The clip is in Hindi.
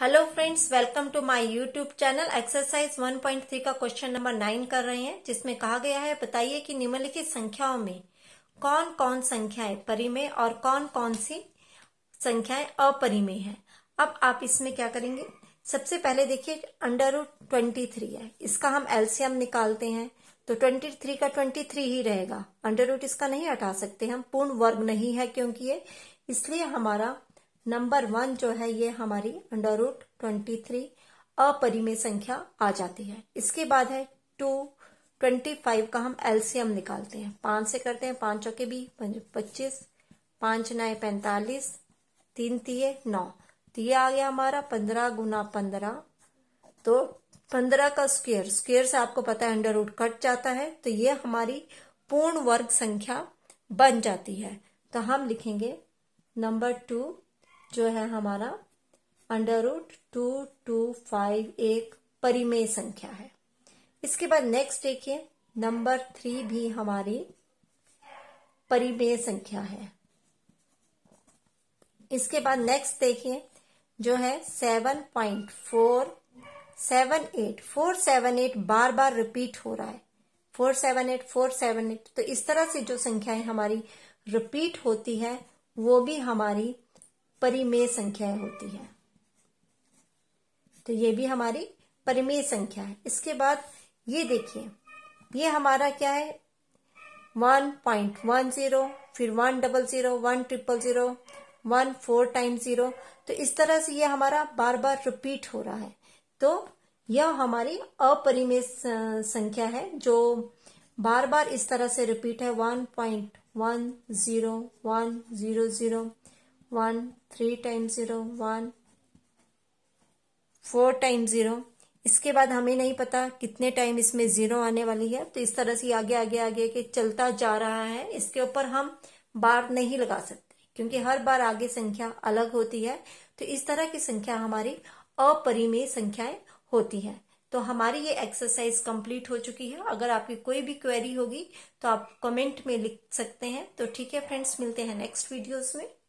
hello friends welcome to my YouTube channel exercise 1.3 का क्वेश्चन नंबर नाइन कर रहे हैं जिसमें कहा गया है बताइए कि निम्नलिखित संख्याओं में कौन कौन संख्याएं परिमेय और कौन कौन सी संख्याएं अपरिमेय हैं अब आप इसमें क्या करेंगे सबसे पहले देखिए अंडर रूट ट्वेंटी थ्री है इसका हम एल्सियम निकालते हैं तो ट्वेंटी थ्री का ट्वेंटी थ्री ही रहेगा अंडर रूट इसका नहीं हटा सकते हम पूर्ण वर्ग नहीं है क्योंकि ये इसलिए हमारा नंबर वन जो है ये हमारी अंडर रूट ट्वेंटी थ्री अपरिमेय संख्या आ जाती है इसके बाद है टू ट्वेंटी फाइव का हम एलसीएम निकालते हैं पांच से करते हैं पांच चौके भी पच्चीस पांच नए पैंतालीस तीन तीये नौ तीय आ गया हमारा पंद्रह गुना पंद्रह तो पंद्रह का स्क्वेयर स्क्वेयर से आपको पता है अंडर रूट कट जाता है तो ये हमारी पूर्ण वर्ग संख्या बन जाती है तो हम लिखेंगे नंबर टू जो है हमारा under root two two five एक परिमेय संख्या है इसके बाद नेक्स्ट देखिए नंबर थ्री भी हमारी परिमेय संख्या है इसके बाद नेक्स्ट देखिए जो है seven point four seven eight four seven eight बार बार रिपीट हो रहा है four seven eight four seven eight तो इस तरह से जो संख्याएं हमारी रिपीट होती है वो भी हमारी परिमेय संख्याएं होती हैं तो ये भी हमारी परिमेय संख्या है इसके बाद ये देखिए ये हमारा क्या है वन पॉइंट वन जीरो फिर one double zero one triple zero one four time zero तो इस तरह से ये हमारा बार बार रिपीट हो रहा है तो यह हमारी अपरिमेय संख्या है जो बार बार इस तरह से रिपीट है one point one zero one zero zero one three time zero one four time zero इसके बाद हमें नहीं पता कितने टाइम इसमें ज़ीरो आने वाली है तो इस तरह से आगे आगे आगे के चलता जा रहा है इसके ऊपर हम बार नहीं लगा सकते क्योंकि हर बार आगे संख्या अलग होती है तो इस तरह की संख्या हमारी अपरिमेय संख्याएं होती है तो हमारी ये एक्सरसाइज कंप्लीट हो चुकी है अगर आपकी कोई भी क्वेरी होगी तो आप कमेंट में लिख सकते हैं तो ठीक है फ्रेंड्स मिलते हैं नेक्स्ट वीडियोज में